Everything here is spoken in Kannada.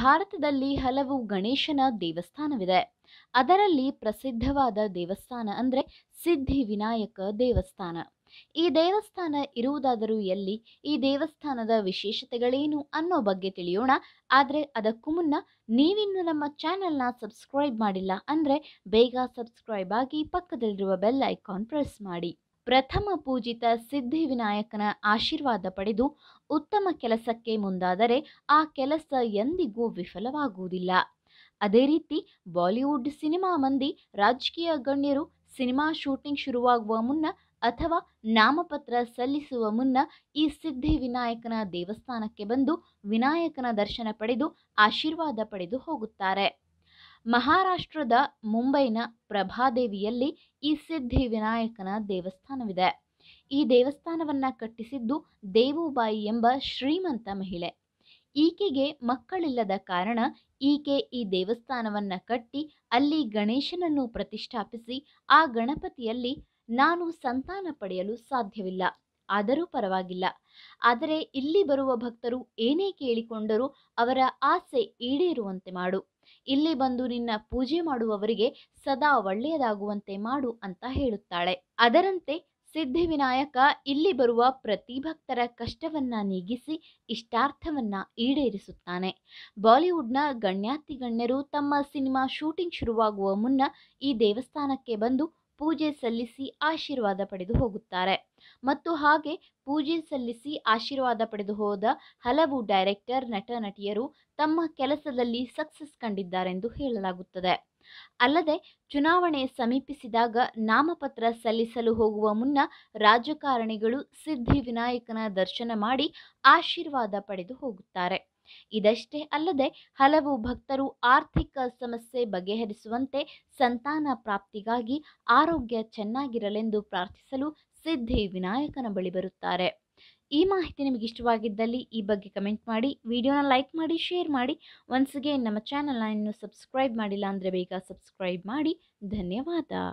ಭಾರತದಲ್ಲಿ ಹಲವು ಗಣೇಶನ ದೇವಸ್ಥಾನವಿದೆ ಅದರಲ್ಲಿ ಪ್ರಸಿದ್ಧವಾದ ದೇವಸ್ಥಾನ ಅಂದರೆ ಸಿದ್ಧಿ ವಿನಾಯಕ ದೇವಸ್ಥಾನ ಈ ದೇವಸ್ಥಾನ ಇರುವುದಾದರೂ ಎಲ್ಲಿ ಈ ದೇವಸ್ಥಾನದ ವಿಶೇಷತೆಗಳೇನು ಅನ್ನೋ ಬಗ್ಗೆ ತಿಳಿಯೋಣ ಆದರೆ ಅದಕ್ಕೂ ಮುನ್ನ ನೀವಿನ್ನು ನಮ್ಮ ಚಾನೆಲ್ನ ಸಬ್ಸ್ಕ್ರೈಬ್ ಮಾಡಿಲ್ಲ ಅಂದರೆ ಬೇಗ ಸಬ್ಸ್ಕ್ರೈಬ್ ಆಗಿ ಪಕ್ಕದಲ್ಲಿರುವ ಬೆಲ್ ಐಕಾನ್ ಪ್ರೆಸ್ ಮಾಡಿ ಪ್ರಥಮ ಪೂಜಿತ ಸಿದ್ಧಿವಿನಾಯಕನ ಆಶೀರ್ವಾದ ಪಡೆದು ಉತ್ತಮ ಕೆಲಸಕ್ಕೆ ಮುಂದಾದರೆ ಆ ಕೆಲಸ ಎಂದಿಗೂ ವಿಫಲವಾಗುವುದಿಲ್ಲ ಅದೇ ರೀತಿ ಬಾಲಿವುಡ್ ಸಿನಿಮಾ ಮಂದಿ ರಾಜಕೀಯ ಗಣ್ಯರು ಸಿನಿಮಾ ಶೂಟಿಂಗ್ ಶುರುವಾಗುವ ಮುನ್ನ ಅಥವಾ ನಾಮಪತ್ರ ಸಲ್ಲಿಸುವ ಮುನ್ನ ಈ ಸಿದ್ಧಿ ವಿನಾಯಕನ ದೇವಸ್ಥಾನಕ್ಕೆ ಬಂದು ವಿನಾಯಕನ ದರ್ಶನ ಪಡೆದು ಆಶೀರ್ವಾದ ಪಡೆದು ಹೋಗುತ್ತಾರೆ ಮಹಾರಾಷ್ಟ್ರದ ಮುಂಬೈನ ಪ್ರಭಾದೇವಿಯಲ್ಲಿ ಈ ಸಿದ್ಧಿ ವಿನಾಯಕನ ದೇವಸ್ಥಾನವಿದೆ ಈ ದೇವಸ್ಥಾನವನ್ನು ಕಟ್ಟಿಸಿದ್ದು ದೇವುಬಾಯಿ ಎಂಬ ಶ್ರೀಮಂತ ಮಹಿಳೆ ಈಕೆಗೆ ಮಕ್ಕಳಿಲ್ಲದ ಕಾರಣ ಈಕೆ ಈ ದೇವಸ್ಥಾನವನ್ನು ಕಟ್ಟಿ ಅಲ್ಲಿ ಗಣೇಶನನ್ನು ಪ್ರತಿಷ್ಠಾಪಿಸಿ ಆ ಗಣಪತಿಯಲ್ಲಿ ನಾನು ಸಂತಾನ ಪಡೆಯಲು ಸಾಧ್ಯವಿಲ್ಲ ಆದರೂ ಪರವಾಗಿಲ್ಲ ಆದರೆ ಇಲ್ಲಿ ಬರುವ ಭಕ್ತರು ಏನೇ ಕೇಳಿಕೊಂಡರೂ ಅವರ ಆಸೆ ಈಡೇರುವಂತೆ ಮಾಡು ಇಲ್ಲಿ ಬಂದು ನಿನ್ನ ಪೂಜೆ ಮಾಡುವವರಿಗೆ ಸದಾ ಒಳ್ಳೆಯದಾಗುವಂತೆ ಮಾಡು ಅಂತ ಹೇಳುತ್ತಾಳೆ ಅದರಂತೆ ಸಿದ್ಧಿವಿನಾಯಕ ಇಲ್ಲಿ ಬರುವ ಪ್ರತಿ ಭಕ್ತರ ಕಷ್ಟವನ್ನ ನೀಗಿಸಿ ಇಷ್ಟಾರ್ಥವನ್ನ ಈಡೇರಿಸುತ್ತಾನೆ ಬಾಲಿವುಡ್ನ ಗಣ್ಯಾತಿಗಣ್ಯರು ತಮ್ಮ ಸಿನಿಮಾ ಶೂಟಿಂಗ್ ಶುರುವಾಗುವ ಮುನ್ನ ಈ ದೇವಸ್ಥಾನಕ್ಕೆ ಬಂದು ಪೂಜೆ ಸಲ್ಲಿಸಿ ಆಶೀರ್ವಾದ ಪಡೆದು ಹೋಗುತ್ತಾರೆ ಮತ್ತು ಹಾಗೆ ಪೂಜೆ ಸಲ್ಲಿಸಿ ಆಶೀರ್ವಾದ ಪಡೆದು ಹೋದ ಹಲವು ಡೈರೆಕ್ಟರ್ ನಟ ನಟಿಯರು ತಮ್ಮ ಕೆಲಸದಲ್ಲಿ ಸಕ್ಸಸ್ ಕಂಡಿದ್ದಾರೆಂದು ಹೇಳಲಾಗುತ್ತದೆ ಅಲ್ಲದೆ ಚುನಾವಣೆ ಸಮೀಪಿಸಿದಾಗ ನಾಮಪತ್ರ ಸಲ್ಲಿಸಲು ಹೋಗುವ ಮುನ್ನ ರಾಜಕಾರಣಿಗಳು ಸಿದ್ಧಿವಿನಾಯಕನ ದರ್ಶನ ಮಾಡಿ ಆಶೀರ್ವಾದ ಪಡೆದು ಹೋಗುತ್ತಾರೆ ಇದಷ್ಟೇ ಅಲ್ಲದೆ ಹಲವು ಭಕ್ತರು ಆರ್ಥಿಕ ಸಮಸ್ಯೆ ಬಗೆಹರಿಸುವಂತೆ ಸಂತಾನ ಪ್ರಾಪ್ತಿಗಾಗಿ ಆರೋಗ್ಯ ಚೆನ್ನಾಗಿರಲೆಂದು ಪ್ರಾರ್ಥಿಸಲು ಸಿದ್ಧಿ ವಿನಾಯಕನ ಬಳಿ ಬರುತ್ತಾರೆ ಈ ಮಾಹಿತಿ ನಿಮಗೆ ಇಷ್ಟವಾಗಿದ್ದಲ್ಲಿ ಈ ಬಗ್ಗೆ ಕಮೆಂಟ್ ಮಾಡಿ ವಿಡಿಯೋನ ಲೈಕ್ ಮಾಡಿ ಶೇರ್ ಮಾಡಿ ಒನ್ಸ್ ನಮ್ಮ ಚಾನಲ್ನ ಇನ್ನು ಸಬ್ಸ್ಕ್ರೈಬ್ ಮಾಡಿಲ್ಲ ಅಂದರೆ ಬೇಗ ಸಬ್ಸ್ಕ್ರೈಬ್ ಮಾಡಿ ಧನ್ಯವಾದ